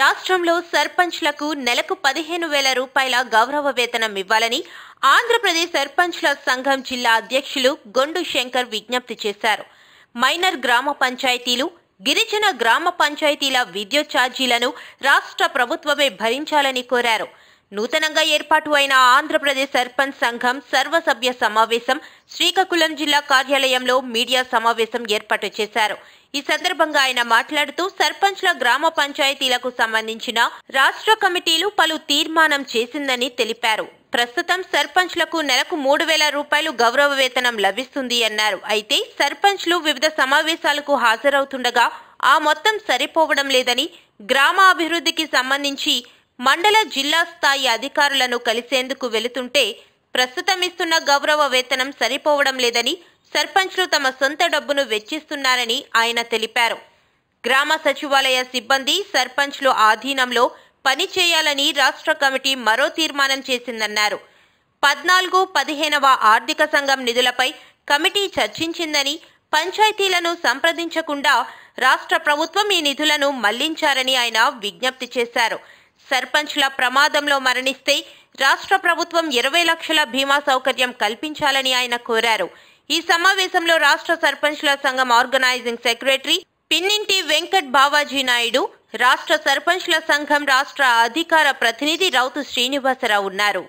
రాష్ట్రంలో సర్పంచ్లకు నెలకు పదిహేను వేల రూపాయల గౌరవ వేతనం ఇవ్వాలని ఆంధ్రప్రదేశ్ సర్పంచ్ల సంఘం జిల్లా అధ్యక్షులు గొండు శంకర్ విజ్ఞప్తి చేశారు మైనర్ గ్రామ పంచాయతీలు గిరిజన గ్రామ పంచాయతీల విద్యుత్ ఛార్జీలను రాష్ట్ర ప్రభుత్వమే భరించాలని కోరారు నూతనంగా ఏర్పాటు అయిన ఆంధ్రప్రదేశ్ సర్పంచ్ సంఘం సర్వసభ్య సమావేశం శ్రీకాకుళం జిల్లా కార్యాలయంలో మీడియా సమావేశం ఏర్పాటు చేశారు ఈ సందర్భంగా ఆయన మాట్లాడుతూ సర్పంచ్ల గ్రామ పంచాయతీలకు సంబంధించిన రాష్ట్ర కమిటీలు పలు తీర్మానం చేసిందని తెలిపారు ప్రస్తుతం సర్పంచ్లకు నెలకు మూడు వేల రూపాయలు గౌరవ వేతనం లభిస్తుంది అన్నారు అయితే సర్పంచ్లు వివిధ సమావేశాలకు హాజరవుతుండగా ఆ మొత్తం సరిపోవడం లేదని గ్రామ అభివృద్ధికి సంబంధించి మండల జిల్లా స్థాయి అధికారులను కలిసేందుకు వెళుతుంటే ప్రస్తుతం ఇస్తున్న గౌరవ వేతనం సరిపోవడం లేదని సర్పంచ్లు తమ సొంత డబ్బును వెచ్చిస్తున్నారని ఆయన తెలిపారు గ్రామ సచివాలయ సిబ్బంది సర్పంచ్లు ఆధీనంలో పని చేయాలని రాష్ట్ర కమిటీ మరో తీర్మానం చేసిందన్నారు పద్నాలుగు పదిహేనవ ఆర్థిక సంఘం నిధులపై కమిటీ చర్చించిందని పంచాయతీలను సంప్రదించకుండా రాష్ట్ర ప్రభుత్వం ఈ నిధులను మళ్లించారని ఆయన విజ్ఞప్తి చేశారు సర్పంచ్ల ప్రమాదంలో మరణిస్తే రాష్ట్ర ప్రభుత్వం ఇరవై లక్షల భీమా సౌకర్యం కల్పించాలని ఆయన కోరారు ఈ సమావేశంలో రాష్ట్ర సర్పంచ్ల సంఘం ఆర్గనైజింగ్ సెక్రటరీ పిన్నింటి వెంకట్ బావాజీ నాయుడు రాష్ట్ర సర్పంచ్ల సంఘం రాష్ట్ర అధికార ప్రతినిధి రౌతు శ్రీనివాసరావు ఉన్నారు